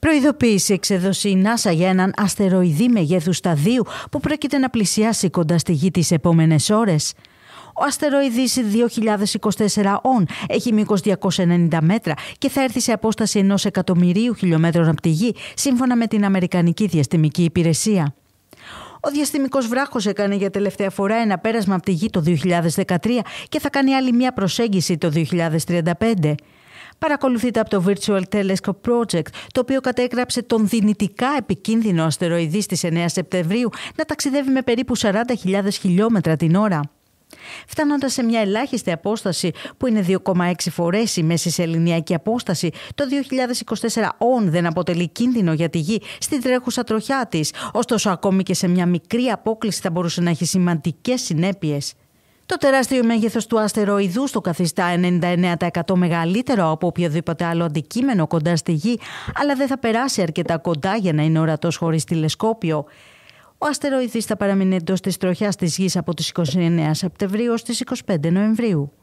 Προειδοποίηση εξέδωσε η ΝΑΣΑ για έναν αστεροειδή μεγέθους σταδίου που πρόκειται να πλησιάσει κοντά στη γη τις επόμενες ώρες. Ο αστεροειδής 2024 ΟΝ έχει μήκος 290 μέτρα και θα έρθει σε απόσταση ενός εκατομμυρίου χιλιόμετρων από τη γη, σύμφωνα με την Αμερικανική Διαστημική Υπηρεσία. Ο διαστημικός βράχος έκανε για τελευταία φορά ένα πέρασμα από τη γη το 2013 και θα κάνει άλλη μια προσέγγιση το 2035. Παρακολουθείται από το Virtual Telescope Project, το οποίο κατέγραψε τον δυνητικά επικίνδυνο αστεροειδή στις 9 Σεπτεμβρίου να ταξιδεύει με περίπου 40.000 χιλιόμετρα την ώρα. Φτάνοντας σε μια ελάχιστη απόσταση που είναι 2,6 φορές η μέση ελληνιακή απόσταση, το 2024 όν δεν αποτελεί κίνδυνο για τη γη στην τρέχουσα τροχιά της. Ωστόσο, ακόμη και σε μια μικρή απόκληση θα μπορούσε να έχει σημαντικές συνέπειες. Το τεράστιο μέγεθος του αστεροειδού το καθιστά 99% μεγαλύτερο από οποιοδήποτε άλλο αντικείμενο κοντά στη Γη, αλλά δεν θα περάσει αρκετά κοντά για να είναι ορατός χωρίς τηλεσκόπιο. Ο αστεροειδής θα παραμείνει εντός της τροχιάς της γης από τις 29 Σεπτεμβρίου στις 25 Νοεμβρίου.